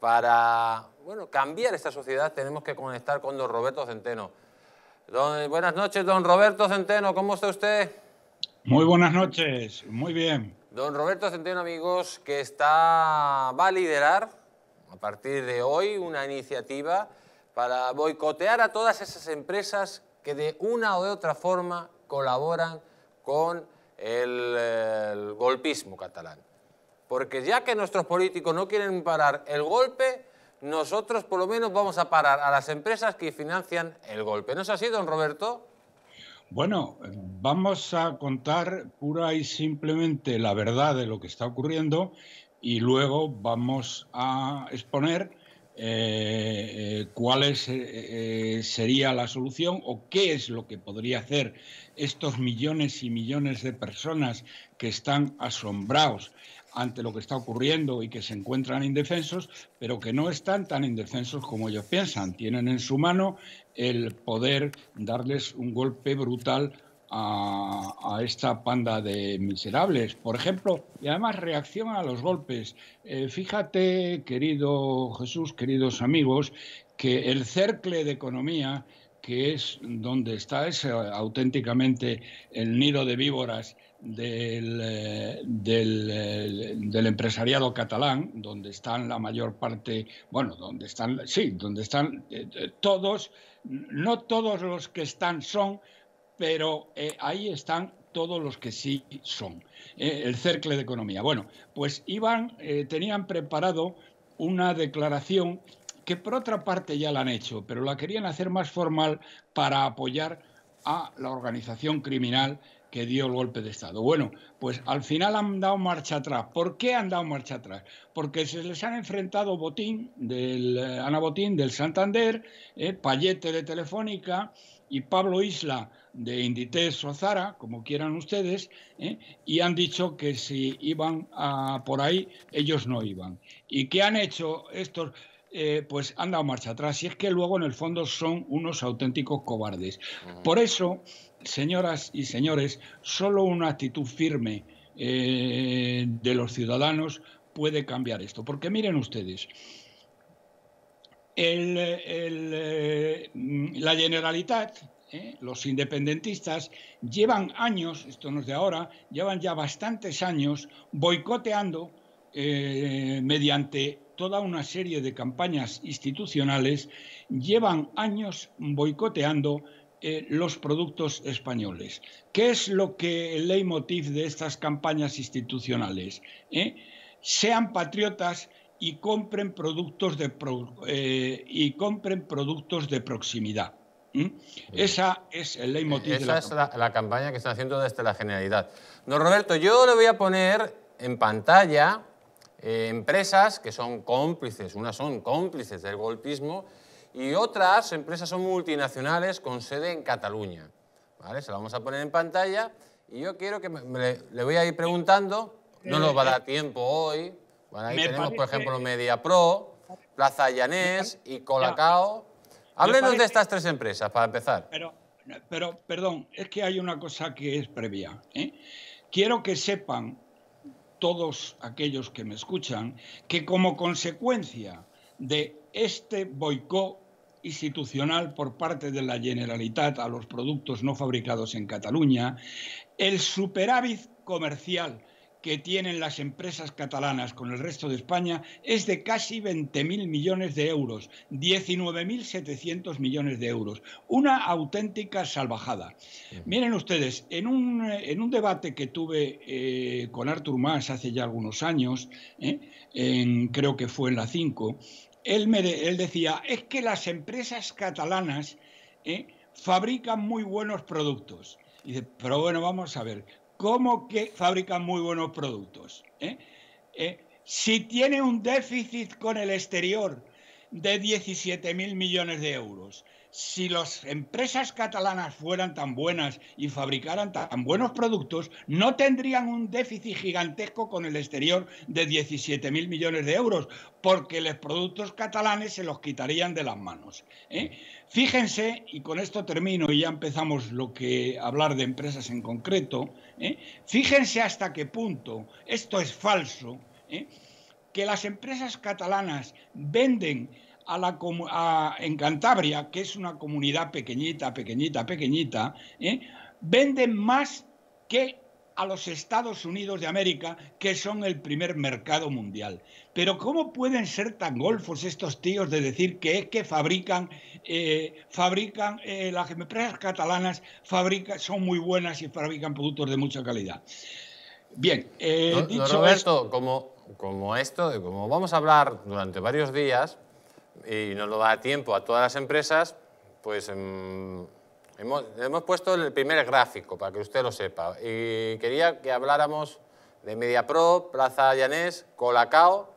para bueno, cambiar esta sociedad tenemos que conectar con don Roberto Centeno. buenas noches, don Roberto Centeno, ¿cómo está usted? Muy buenas noches, muy bien. Don Roberto Centeno, amigos, que está, va a liderar a partir de hoy una iniciativa para boicotear a todas esas empresas que de una o de otra forma colaboran con el golpismo catalán. Porque ya que nuestros políticos no quieren parar el golpe, nosotros por lo menos vamos a parar a las empresas que financian el golpe. ¿No es así, don Roberto? Bueno, vamos a contar pura y simplemente la verdad de lo que está ocurriendo y luego vamos a exponer eh, cuál eh, eh, sería la solución o qué es lo que podría hacer estos millones y millones de personas que están asombrados ante lo que está ocurriendo y que se encuentran indefensos, pero que no están tan indefensos como ellos piensan. Tienen en su mano el poder darles un golpe brutal a, esta panda de miserables, por ejemplo, y además reaccionan a los golpes. Eh, fíjate, querido Jesús, queridos amigos, que el cercle de economía que es donde está ese eh, auténticamente el nido de víboras del, eh, eh, del, empresariado catalán, donde están la mayor parte, bueno, donde están, sí, donde están todos, no todos los que están son, pero ahí están todos los que sí son, el cercle de economía. Bueno, pues iban, tenían preparado una declaración que por otra parte ya la han hecho, pero la querían hacer más formal para apoyar a la organización criminal que dio el golpe de Estado. Bueno, pues al final han dado marcha atrás. ¿Por qué han dado marcha atrás? Porque se les han enfrentado Botín, del, eh, Ana Botín del Santander, eh, Payete de Telefónica y Pablo Isla de Inditex o Zara, como quieran ustedes, eh, y han dicho que si iban a por ahí, ellos no iban. ¿Y qué han hecho estos? Eh, pues han dado marcha atrás. Y es que luego en el fondo son unos auténticos cobardes. Por eso, señoras y señores, solo una actitud firme eh, de los ciudadanos puede cambiar esto. Porque miren ustedes, eh, la Generalitat, los independentistas, llevan años, esto no es de ahora, llevan ya bastantes años boicoteando eh, mediante toda una serie de campañas institucionales, llevan años boicoteando eh, los productos españoles. ¿Qué es lo que el leitmotiv de estas campañas institucionales? Eh? Sean patriotas y compren productos de, y compren productos de proximidad. Esa es el de la campaña. que está haciendo desde la Generalidad. Don Roberto, yo le voy a poner en pantalla eh, empresas que son cómplices, unas son cómplices del golpismo y otras empresas son multinacionales con sede en Cataluña. ¿Vale? Se la vamos a poner en pantalla y yo quiero que le voy a ir preguntando, no nos va a dar tiempo hoy, ahí tenemos por ejemplo MediaPro, Plaza Llanés y Colacao. Háblenos de estas tres empresas para empezar. Pero, pero, perdón, es que hay una cosa que es previa. ¿eh? Quiero que sepan todos aquellos que me escuchan que como consecuencia de este boicot institucional por parte de la Generalitat a los productos no fabricados en Cataluña, el superávit comercial que tienen las empresas catalanas con el resto de España es de casi 20.000 millones de euros, 19.700 millones de euros. Una auténtica salvajada. Miren ustedes, en un, eh, en un, debate que tuve eh, con Artur Mas hace ya algunos años, eh, creo que fue en la 5, él, me él decía, es que las empresas catalanas fabrican muy buenos productos. Y dice, pero bueno, vamos a ver, Cómo que fabrican muy buenos productos. ¿eh? Eh, si tiene un déficit con el exterior de 17 millones de euros. Si las empresas catalanas fueran tan buenas y fabricaran tan buenos productos, no tendrían un déficit gigantesco con el exterior de 17 millones de euros, porque los productos catalanes se los quitarían de las manos. ¿eh? Fíjense, y con esto termino y ya empezamos lo que hablar de empresas en concreto, ¿eh? fíjense hasta qué punto esto es falso. ¿eh? que las empresas catalanas venden a la, a, en Cantabria, que es una comunidad pequeñita, pequeñita, pequeñita, ¿eh? venden más que a los Estados Unidos de América, que son el primer mercado mundial. Pero ¿cómo pueden ser tan golfos estos tíos de decir que es que fabrican, eh, fabrican eh, las empresas catalanas fabrican, son muy buenas y fabrican productos de mucha calidad? Bien, dicho esto, como, como esto, como vamos a hablar durante varios días y nos lo da tiempo a todas las empresas, pues em, hemos, hemos, puesto el primer gráfico para que usted lo sepa. Y quería que habláramos de MediaPro, Plaza Llanés, Colacao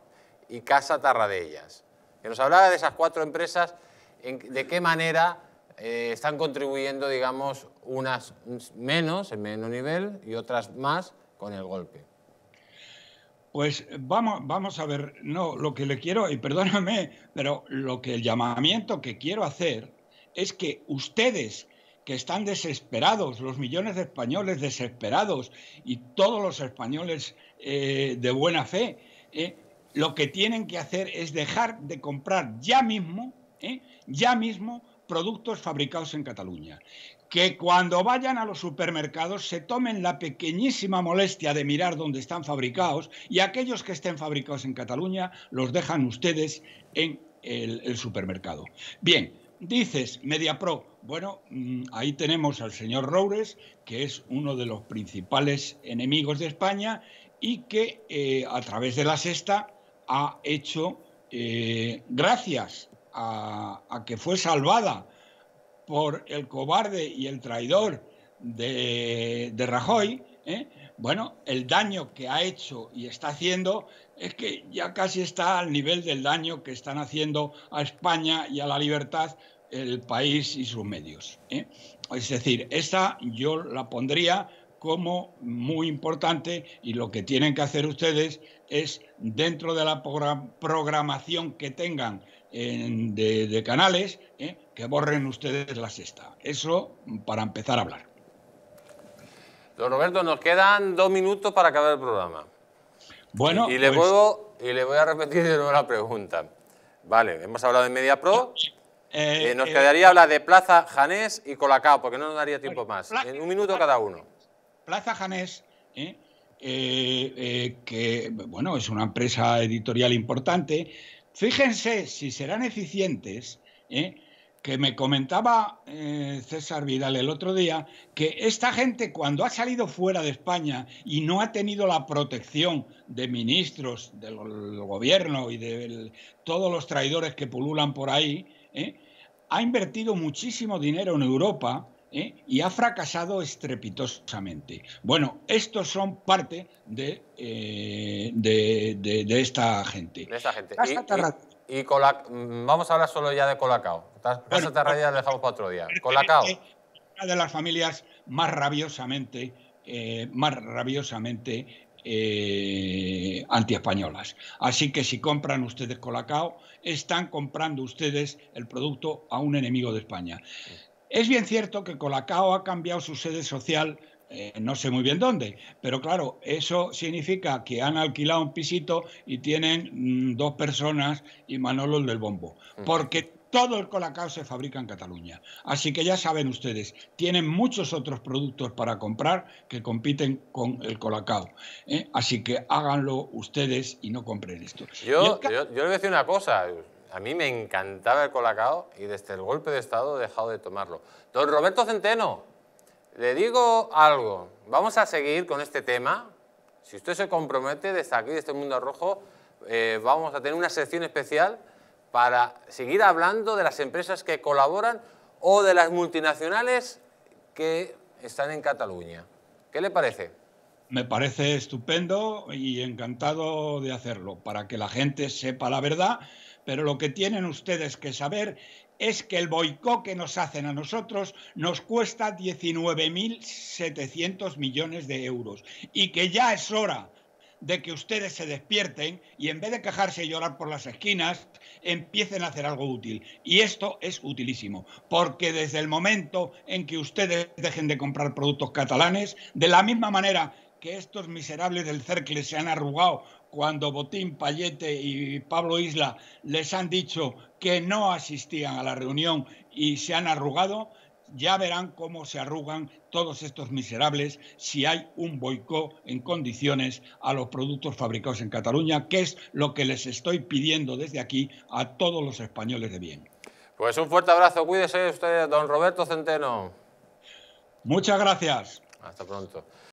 y Casa Tarradellas. Que nos hablara de esas cuatro empresas, de qué manera eh, están contribuyendo, digamos, unas menos, en menos nivel, y otras más con el golpe. Pues vamos, vamos a ver, no, lo que le quiero, y perdóname, pero lo que el llamamiento que quiero hacer es que ustedes que están desesperados, los millones de españoles desesperados y todos los españoles eh, de buena fe, eh, lo que tienen que hacer es dejar de comprar ya mismo, eh, ya mismo productos fabricados en Cataluña. Que cuando vayan a los supermercados se tomen la pequeñísima molestia de mirar dónde están fabricados y aquellos que estén fabricados en Cataluña los dejan ustedes en el, supermercado. Bien, dices MediaPro. Bueno, mm, ahí tenemos al señor Roures, que es uno de los principales enemigos de España y que eh, a través de la sexta ha hecho, eh, gracias a, que fue salvada por el cobarde y el traidor de, Rajoy, ¿eh? bueno, el daño que ha hecho y está haciendo es que ya casi está al nivel del daño que están haciendo a España y a la libertad el país y sus medios. ¿eh? Es decir, esta yo la pondría como muy importante y lo que tienen que hacer ustedes es, dentro de la programación que tengan de, canales ¿eh? que borren ustedes la sexta. Eso para empezar a hablar. Don Roberto, nos quedan dos minutos para acabar el programa. Bueno, y, le, pues- y le voy a repetir de nuevo la pregunta. Vale, hemos hablado de MediaPro... Eh, eh, nos quedaría hablar de Plaza Janés y Colacao, porque no nos daría tiempo más. en un minuto cada uno. Plaza Janés, que bueno, es una empresa editorial importante, Fíjense si serán eficientes, ¿eh? que me comentaba eh, César Vidal el otro día, que esta gente cuando ha salido fuera de España y no ha tenido la protección de ministros, del, gobierno y de todos los traidores que pululan por ahí, ¿eh? ha invertido muchísimo dinero en Europa ¿eh? y ha fracasado estrepitosamente. Bueno, estos son parte de, eh, de, esta gente. De esta gente. Y, mm, vamos a hablar solo ya de Colacao. Casa la dejamos para otro día. Colacao. Una de las familias más rabiosamente, eh, más rabiosamente antiespañolas. Así que si compran ustedes Colacao, están comprando ustedes el producto a un enemigo de España. Mm. Es bien cierto que Colacao ha cambiado su sede social, eh, no sé muy bien dónde, pero claro, eso significa que han alquilado un pisito y tienen mm, dos personas y Manolo del bombo, mm. porque todo el colacao se fabrica en Cataluña. Así que ya saben ustedes, tienen muchos otros productos para comprar que compiten con el colacao. ¿eh? Así que háganlo ustedes y no compren esto. Yo, yo, voy a decir una cosa, a mí me encantaba el colacao y desde el golpe de estado he dejado de tomarlo. Don Roberto Centeno, le digo algo. Vamos a seguir con este tema. Si usted se compromete desde aquí, desde el este mundo rojo, eh, vamos a tener una sección especial para seguir hablando de las empresas que colaboran o de las multinacionales que están en Cataluña. ¿Qué le parece? Me parece estupendo y encantado de hacerlo, para que la gente sepa la verdad pero lo que tienen ustedes que saber es que el boicot que nos hacen a nosotros nos cuesta 19.700 millones de euros y que ya es hora de que ustedes se despierten y en vez de quejarse y llorar por las esquinas, empiecen a hacer algo útil. Y esto es utilísimo, porque desde el momento en que ustedes dejen de comprar productos catalanes, de la misma manera que estos miserables del Cercle se han arrugado cuando Botín, Payete y Pablo Isla les han dicho que no asistían a la reunión y se han arrugado, ya verán cómo se arrugan todos estos miserables si hay un boicot en condiciones a los productos fabricados en Cataluña, que es lo que les estoy pidiendo desde aquí a todos los españoles de bien. Pues un fuerte abrazo, cuídese usted, don Roberto Centeno. Muchas gracias. Hasta pronto.